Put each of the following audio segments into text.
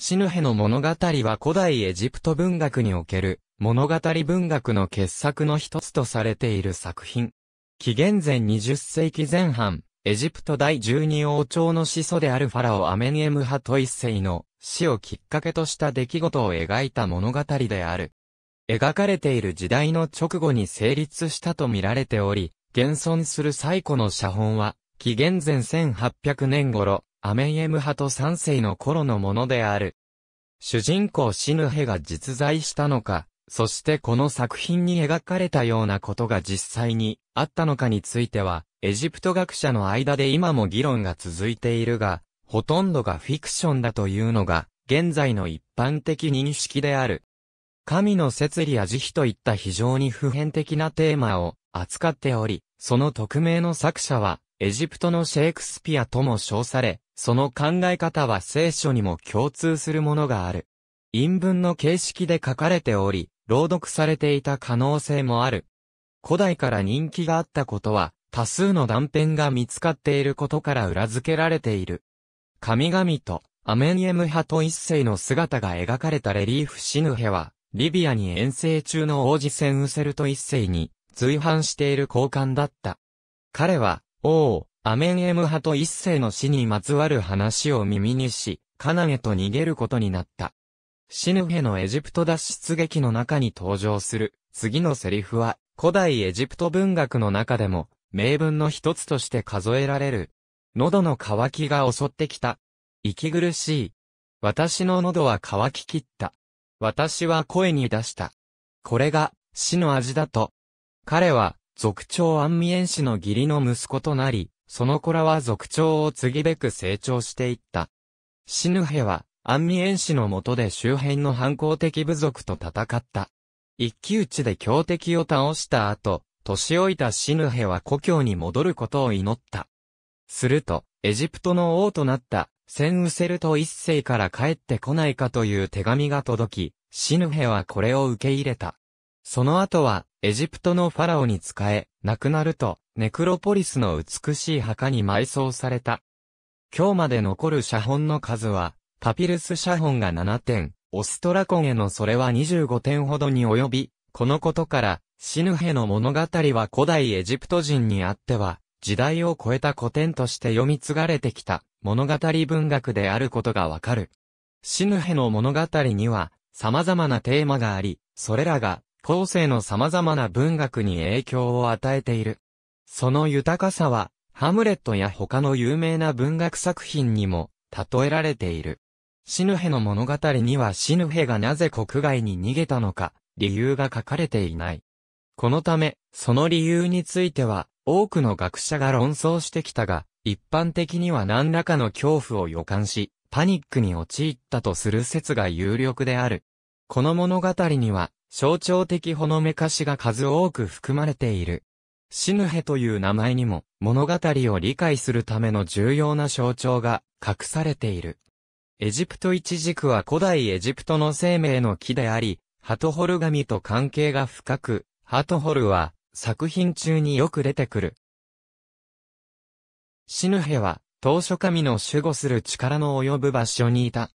シヌヘの物語は古代エジプト文学における物語文学の傑作の一つとされている作品。紀元前20世紀前半、エジプト第12王朝の始祖であるファラオアメニエムハト一世の死をきっかけとした出来事を描いた物語である。描かれている時代の直後に成立したと見られており、現存する最古の写本は、紀元前1800年頃、アメンエム派と3世の頃のものである。主人公シヌヘが実在したのか、そしてこの作品に描かれたようなことが実際にあったのかについては、エジプト学者の間で今も議論が続いているが、ほとんどがフィクションだというのが、現在の一般的認識である。神の摂理や慈悲といった非常に普遍的なテーマを扱っており、その匿名の作者は、エジプトのシェイクスピアとも称され、その考え方は聖書にも共通するものがある。陰文の形式で書かれており、朗読されていた可能性もある。古代から人気があったことは、多数の断片が見つかっていることから裏付けられている。神々とアメニエム派と一世の姿が描かれたレリーフシヌヘは、リビアに遠征中の王子戦ウセルと一世に、随伴している交換だった。彼は、王、アメンエム派と一世の死にまつわる話を耳にし、カナゲと逃げることになった。シヌヘのエジプト脱出劇の中に登場する、次のセリフは、古代エジプト文学の中でも、名文の一つとして数えられる。喉の渇きが襲ってきた。息苦しい。私の喉は渇ききった。私は声に出した。これが、死の味だと。彼は、族長安ンミエン氏の義理の息子となり、その子らは族長を継ぎべく成長していった。シヌヘは、ミエン氏の下で周辺の反抗的部族と戦った。一騎打ちで強敵を倒した後、年老いたシヌヘは故郷に戻ることを祈った。すると、エジプトの王となった、センウセルト一世から帰ってこないかという手紙が届き、シヌヘはこれを受け入れた。その後は、エジプトのファラオに仕え、亡くなると、ネクロポリスの美しい墓に埋葬された。今日まで残る写本の数は、パピルス写本が7点、オストラコンへのそれは25点ほどに及び、このことから、シヌヘの物語は古代エジプト人にあっては、時代を超えた古典として読み継がれてきた物語文学であることがわかる。シヌヘの物語には様々なテーマがあり、それらが後世の様々な文学に影響を与えている。その豊かさは、ハムレットや他の有名な文学作品にも、例えられている。シヌヘの物語にはシヌヘがなぜ国外に逃げたのか、理由が書かれていない。このため、その理由については、多くの学者が論争してきたが、一般的には何らかの恐怖を予感し、パニックに陥ったとする説が有力である。この物語には、象徴的ほのめかしが数多く含まれている。シヌヘという名前にも物語を理解するための重要な象徴が隠されている。エジプト一軸は古代エジプトの生命の木であり、ハトホル神と関係が深く、ハトホルは作品中によく出てくる。シヌヘは当初神の守護する力の及ぶ場所にいた。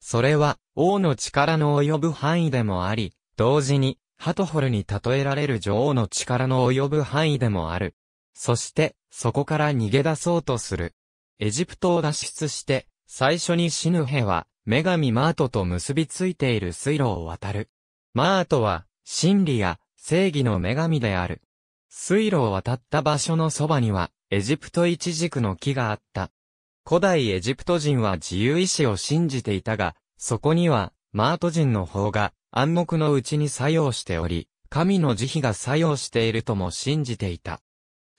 それは王の力の及ぶ範囲でもあり、同時にハトホルに例えられる女王の力の及ぶ範囲でもある。そして、そこから逃げ出そうとする。エジプトを脱出して、最初に死ぬヘは、女神マートと結びついている水路を渡る。マートは、真理や正義の女神である。水路を渡った場所のそばには、エジプト一軸の木があった。古代エジプト人は自由意志を信じていたが、そこには、マート人の方が、暗黙のうちに作用しており、神の慈悲が作用しているとも信じていた。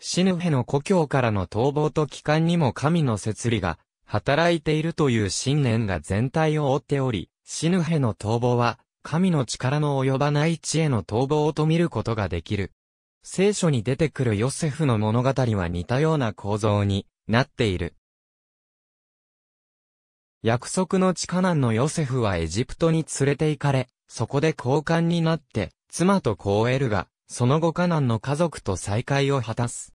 シヌヘの故郷からの逃亡と帰還にも神の摂理が働いているという信念が全体を覆っており、シヌヘの逃亡は神の力の及ばない地への逃亡と見ることができる。聖書に出てくるヨセフの物語は似たような構造になっている。約束の地下難のヨセフはエジプトに連れて行かれ、そこで交換になって、妻とコー得るが、その後カナンの家族と再会を果たす。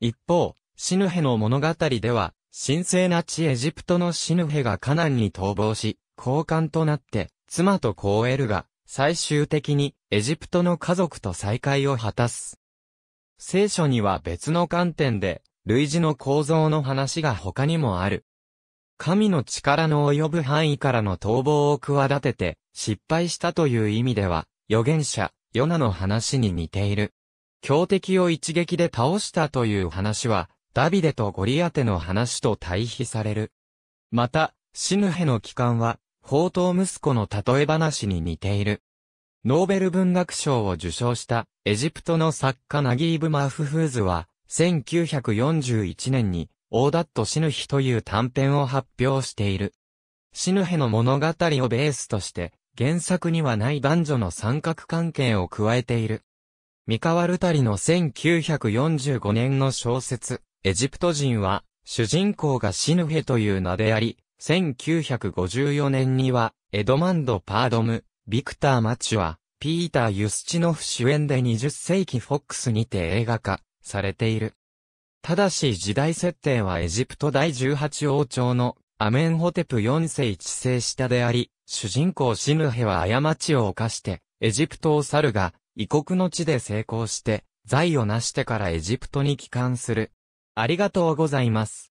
一方、シヌヘの物語では、神聖な地エジプトのシヌヘがカナンに逃亡し、交換となって、妻とコー得るが、最終的に、エジプトの家族と再会を果たす。聖書には別の観点で、類似の構造の話が他にもある。神の力の及ぶ範囲からの逃亡を企てて、失敗したという意味では、預言者、ヨナの話に似ている。強敵を一撃で倒したという話は、ダビデとゴリアテの話と対比される。また、シヌヘの帰還は、宝刀息子の例え話に似ている。ノーベル文学賞を受賞したエジプトの作家ナギーブ・マーフフーズは、1941年に、オーダット・シヌヒという短編を発表している。シヌヘの物語をベースとして、原作にはない男女の三角関係を加えている。三河ルタリの1945年の小説、エジプト人は、主人公がシヌヘという名であり、1954年には、エドマンド・パードム、ビクター・マチュア、ピーター・ユスチノフ主演で20世紀フォックスにて映画化されている。ただし時代設定はエジプト第18王朝のアメンホテプ4世1世下であり、主人公シヌヘは過ちを犯して、エジプトを去るが、異国の地で成功して、財を成してからエジプトに帰還する。ありがとうございます。